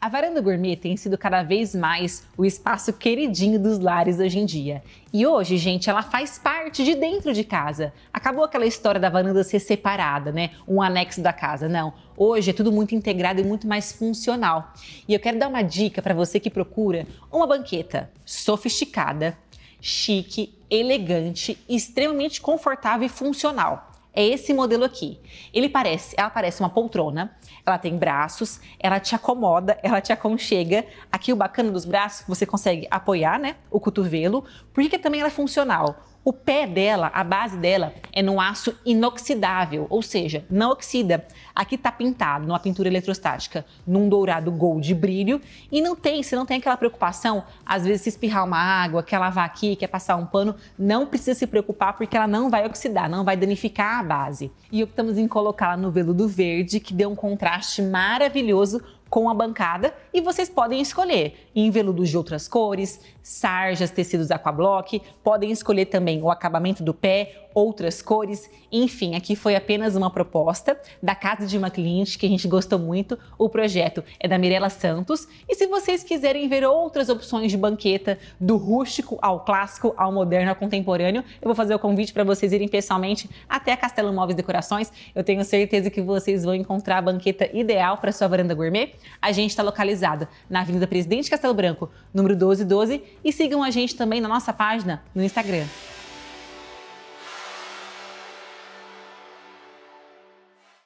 A varanda gourmet tem sido cada vez mais o espaço queridinho dos lares hoje em dia. E hoje, gente, ela faz parte de dentro de casa. Acabou aquela história da varanda ser separada, né? Um anexo da casa. Não. Hoje é tudo muito integrado e muito mais funcional. E eu quero dar uma dica para você que procura uma banqueta sofisticada, chique, elegante, extremamente confortável e funcional é esse modelo aqui. Ele parece, ela parece uma poltrona, ela tem braços, ela te acomoda, ela te aconchega. Aqui o bacana dos braços, você consegue apoiar, né, o cotovelo, porque também ela é funcional. O pé dela, a base dela, é num aço inoxidável, ou seja, não oxida. Aqui está pintado numa pintura eletrostática, num dourado gold brilho, e não tem, você não tem aquela preocupação, às vezes se espirrar uma água, quer lavar aqui, quer é passar um pano, não precisa se preocupar porque ela não vai oxidar, não vai danificar a base. E optamos em colocá-la no veludo verde, que deu um contraste maravilhoso com a bancada e vocês podem escolher em veludos de outras cores, sarjas, tecidos aquablock, podem escolher também o acabamento do pé, outras cores, enfim, aqui foi apenas uma proposta da casa de uma cliente que a gente gostou muito. O projeto é da Mirella Santos e se vocês quiserem ver outras opções de banqueta, do rústico ao clássico, ao moderno, ao contemporâneo, eu vou fazer o convite para vocês irem pessoalmente até a Castelo Móveis Decorações. Eu tenho certeza que vocês vão encontrar a banqueta ideal para sua varanda gourmet. A gente está localizado na Avenida Presidente Castelo Branco, número 1212, e sigam a gente também na nossa página no Instagram.